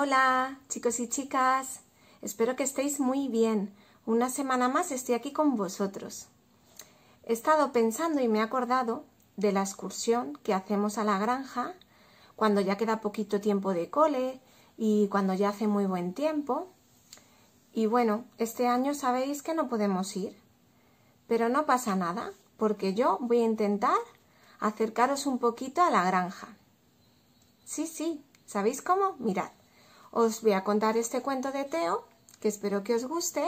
Hola, chicos y chicas. Espero que estéis muy bien. Una semana más estoy aquí con vosotros. He estado pensando y me he acordado de la excursión que hacemos a la granja cuando ya queda poquito tiempo de cole y cuando ya hace muy buen tiempo. Y bueno, este año sabéis que no podemos ir, pero no pasa nada porque yo voy a intentar acercaros un poquito a la granja. Sí, sí, ¿sabéis cómo? Mirad os voy a contar este cuento de Teo, que espero que os guste,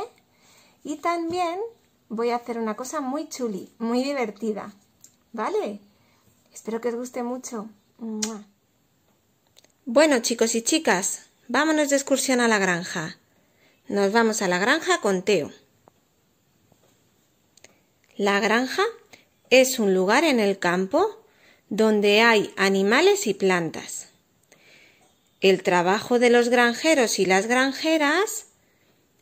y también voy a hacer una cosa muy chuli, muy divertida, ¿vale? Espero que os guste mucho. Bueno, chicos y chicas, vámonos de excursión a la granja. Nos vamos a la granja con Teo. La granja es un lugar en el campo donde hay animales y plantas. El trabajo de los granjeros y las granjeras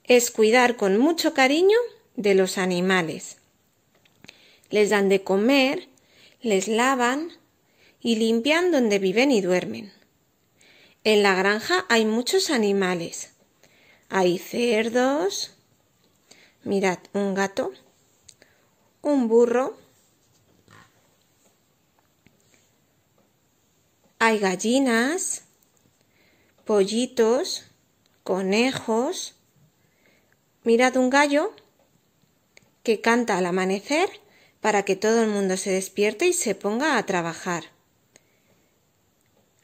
es cuidar con mucho cariño de los animales. Les dan de comer, les lavan y limpian donde viven y duermen. En la granja hay muchos animales. Hay cerdos. Mirad, un gato, un burro. Hay gallinas, pollitos, conejos. Mirad un gallo que canta al amanecer para que todo el mundo se despierte y se ponga a trabajar.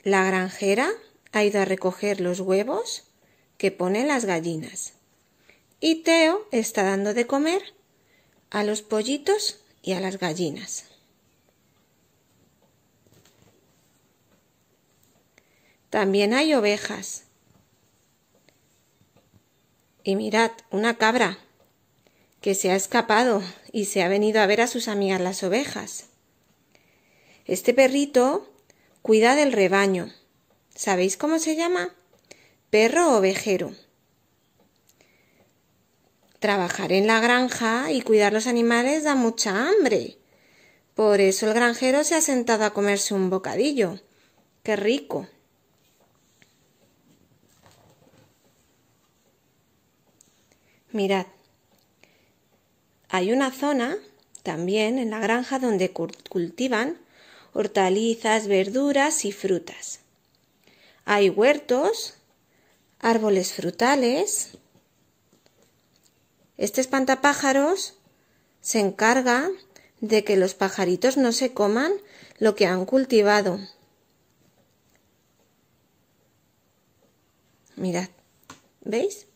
La granjera ha ido a recoger los huevos que ponen las gallinas. Y Teo está dando de comer a los pollitos y a las gallinas. También hay ovejas. Y mirad, una cabra que se ha escapado y se ha venido a ver a sus amigas las ovejas. Este perrito cuida del rebaño. ¿Sabéis cómo se llama? Perro ovejero. Trabajar en la granja y cuidar los animales da mucha hambre. Por eso el granjero se ha sentado a comerse un bocadillo. ¡Qué rico! Mirad, hay una zona también en la granja donde cultivan hortalizas, verduras y frutas. Hay huertos, árboles frutales. Este espantapájaros se encarga de que los pajaritos no se coman lo que han cultivado. Mirad, ¿veis?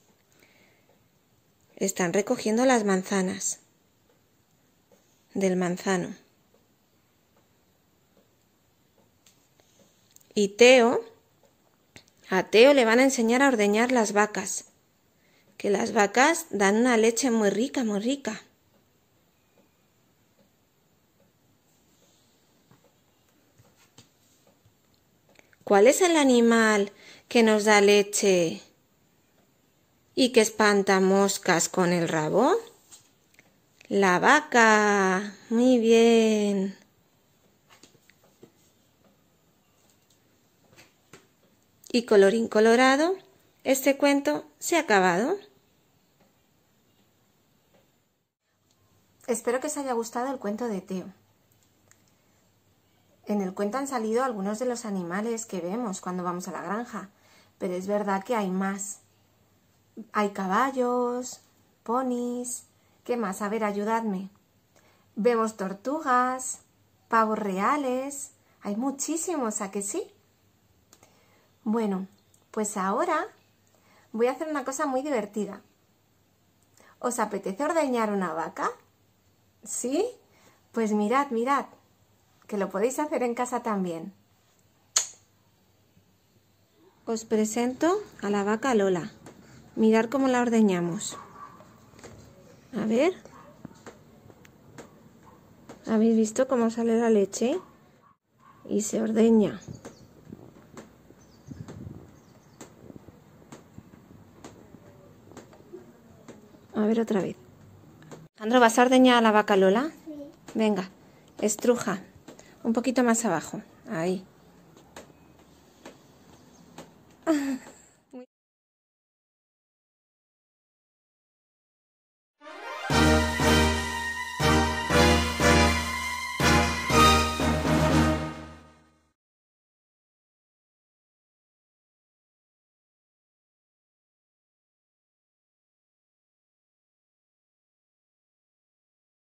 Están recogiendo las manzanas. Del manzano. Y Teo, a Teo le van a enseñar a ordeñar las vacas, que las vacas dan una leche muy rica, muy rica. ¿Cuál es el animal que nos da leche? y que espanta moscas con el rabo? La vaca. Muy bien. Y colorín colorado, este cuento se ha acabado. Espero que os haya gustado el cuento de Teo. En el cuento han salido algunos de los animales que vemos cuando vamos a la granja, pero es verdad que hay más. Hay caballos, ponis, ¿qué más? A ver, ayudadme. Vemos tortugas, pavos reales, hay muchísimos, ¿a que sí? Bueno, pues ahora voy a hacer una cosa muy divertida. ¿Os apetece ordeñar una vaca? ¿Sí? Pues mirad, mirad, que lo podéis hacer en casa también. Os presento a la vaca Lola. Mirar cómo la ordeñamos. A ver. ¿Habéis visto cómo sale la leche? Y se ordeña. A ver otra vez. ¿Andro, ¿vas a ordeñar la vaca Lola? Sí. Venga, estruja. Un poquito más abajo. Ahí.